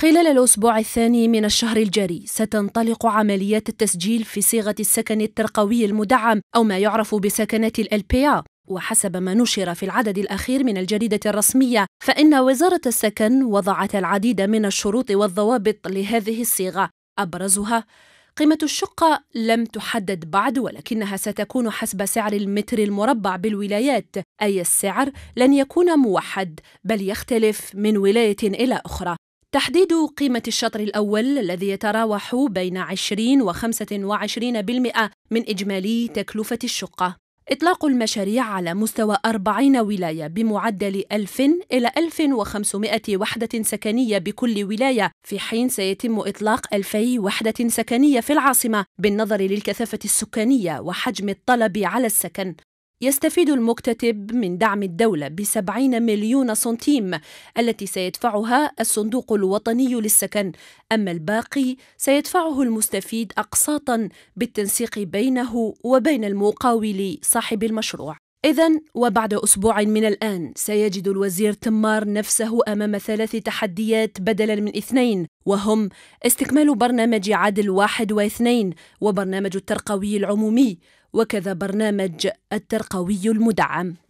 خلال الأسبوع الثاني من الشهر الجاري ستنطلق عمليات التسجيل في صيغة السكن الترقوي المدعم أو ما يعرف بسكنات الألبيا وحسب ما نشر في العدد الأخير من الجريدة الرسمية فإن وزارة السكن وضعت العديد من الشروط والضوابط لهذه الصيغة أبرزها قيمة الشقة لم تحدد بعد ولكنها ستكون حسب سعر المتر المربع بالولايات، أي السعر لن يكون موحد بل يختلف من ولاية إلى أخرى، تحديد قيمة الشطر الأول الذي يتراوح بين 20 و 25% من إجمالي تكلفة الشقة إطلاق المشاريع على مستوى 40 ولاية بمعدل 1000 إلى 1500 وحدة سكنية بكل ولاية في حين سيتم إطلاق 2000 وحدة سكنية في العاصمة بالنظر للكثافة السكانية وحجم الطلب على السكن يستفيد المكتتب من دعم الدولة بسبعين مليون سنتيم التي سيدفعها الصندوق الوطني للسكن أما الباقي سيدفعه المستفيد أقساطا بالتنسيق بينه وبين المقاول صاحب المشروع إذا وبعد أسبوع من الآن سيجد الوزير تمار نفسه أمام ثلاث تحديات بدلا من اثنين وهم استكمال برنامج عدل واحد واثنين وبرنامج الترقوي العمومي وكذا برنامج الترقوي المدعم